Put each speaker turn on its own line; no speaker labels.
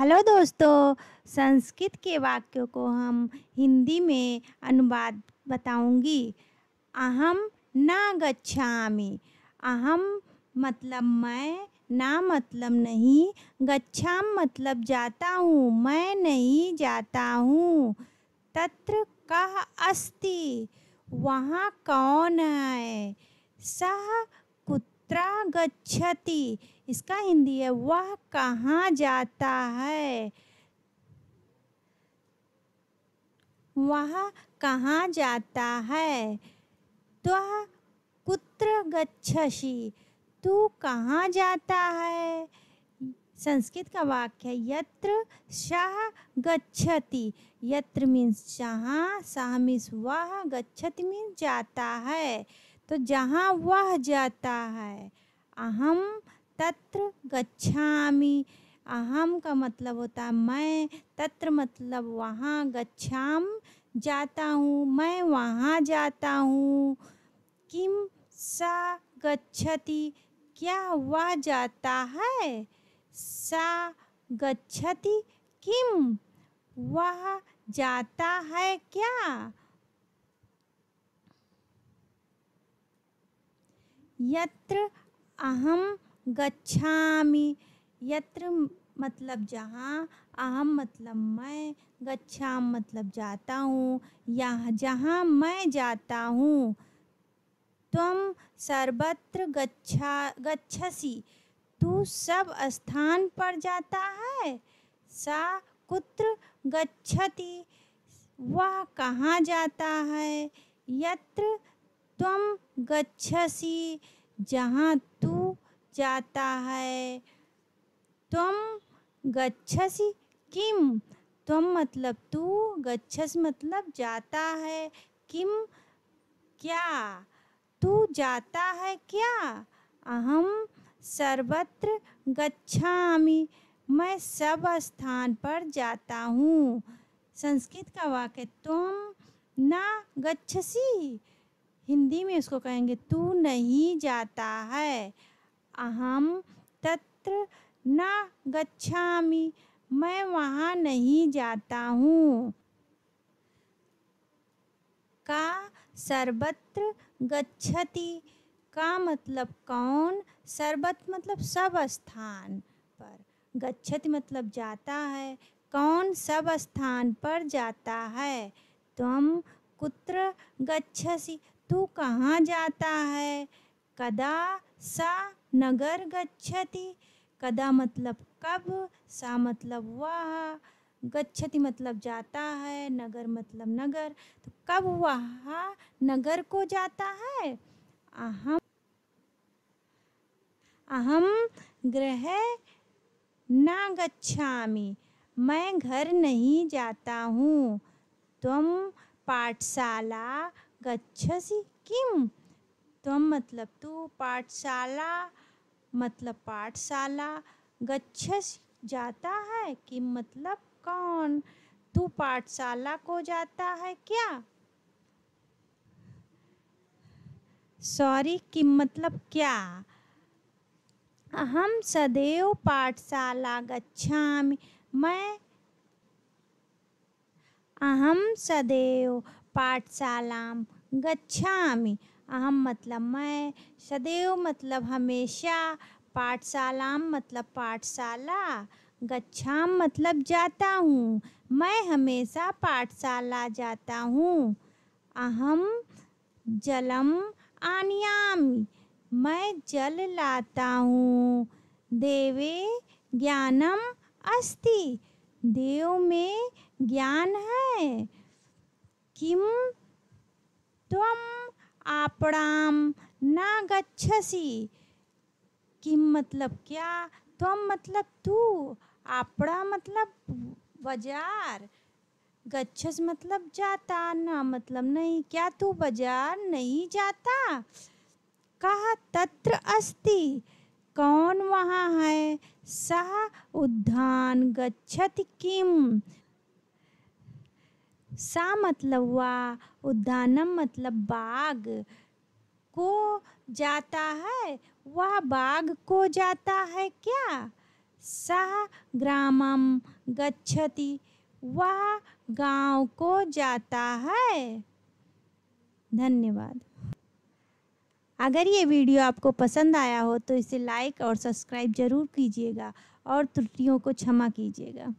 hello दोस्तों संस्कृत के वाक्यों को हम हिंदी में अनुवाद बताऊंगी अहम ना गच्छामी अहम मतलब मैं ना मतलब नहीं गच्छाम मतलब जाता हूँ मैं नहीं जाता हूँ तत्र कह अस्ति वहाँ कौन है सह कुत्रा गच्छति इसका हिंदी है वह कहाँ जाता है वह कहाँ जाता है तो कुत्र गच्छसि तू कहाँ जाता है संस्कृत का वाक्य है यत्र शाह गच्छति यत्र मीन्स जहाँ शाह मीन्स वह गच्छति मीन्स जाता है तो जहाँ वह जाता है अहम तत्र गच्छामि अहम का मतलब होता है मैं तत्र मतलब वहाँ गच्छाम जाता हूँ मैं वहाँ जाता हूँ किम सा गच्छति क्या वह जाता है सा गच्छति किम वह जाता है क्या यत्र अहम गच्छामि यत्र मतलब जहाँ अहम मतलब मैं गच्छा मतलब जाता हूँ या जहाँ मैं जाता हूँ तुम सर्वत्र गच्छा गच्छसी तू सब स्थान पर जाता है सा कुत्र गच्छति वह कहाँ जाता है यत्र तुम गच्छसी जहाँ तू जाता है तुम गच्छसी किम तुम मतलब तू गच्छस मतलब जाता है किम क्या तू जाता है क्या अहम सर्वत्र गच्छामि मैं सब स्थान पर जाता हूँ संस्कृत का वाक्य तुम ना गच्छसी हिंदी में इसको कहेंगे तू नहीं जाता है अहम तत्र न गच्छा मैं वहाँ नहीं जाता हूँ का सर्वत्र गच्छति का मतलब कौन सर्वत्र मतलब सब स्थान पर गच्छति मतलब जाता है कौन सब स्थान पर जाता है तुम कुत्र गच्छसि तू कहाँ जाता है कदा सा नगर गच्छति कदा मतलब कब सा मतलब वह गच्छति मतलब जाता है नगर मतलब नगर तो कब वह नगर को जाता है अहम अहम गृह न गच्छामि मैं घर नहीं जाता हूँ तुम पाठशाला गच्छसि किम त्वम मतलब तू पाठशाला मतलब पाठशाला गच्छस जाता है कि मतलब कौन तू पाठशाला को जाता है क्या सॉरी कि मतलब क्या अहम सदैव पाठशाला गच्छामि मैं अहम सदैव पाठशाला गच्छामि अहम मतलब मैं सदैव मतलब हमेशा पाठशाला मतलब पाठशाला गच्छाम मतलब जाता हूँ मैं हमेशा पाठशाला जाता हूँ अहम जलम आनयामी मैं जल लाता हूँ देवे ज्ञानम अस्ति देव में ज्ञान है किम त्वम आपणाम ना गच्छसी किम मतलब क्या त्वम मतलब तू आपड़ा मतलब बाजार गच्छस मतलब जाता ना मतलब नहीं क्या तू बाजार नहीं जाता कहा तत्र अस्ति कौन वहाँ है सह उद्धान गच्छत किम सा मतलब हुआ उद्यानम मतलब बाग को जाता है वह बाग को जाता है क्या सा ग्रामम गच्छति वह गांव को जाता है धन्यवाद अगर ये वीडियो आपको पसंद आया हो तो इसे लाइक और सब्सक्राइब ज़रूर कीजिएगा और त्रुटियों को क्षमा कीजिएगा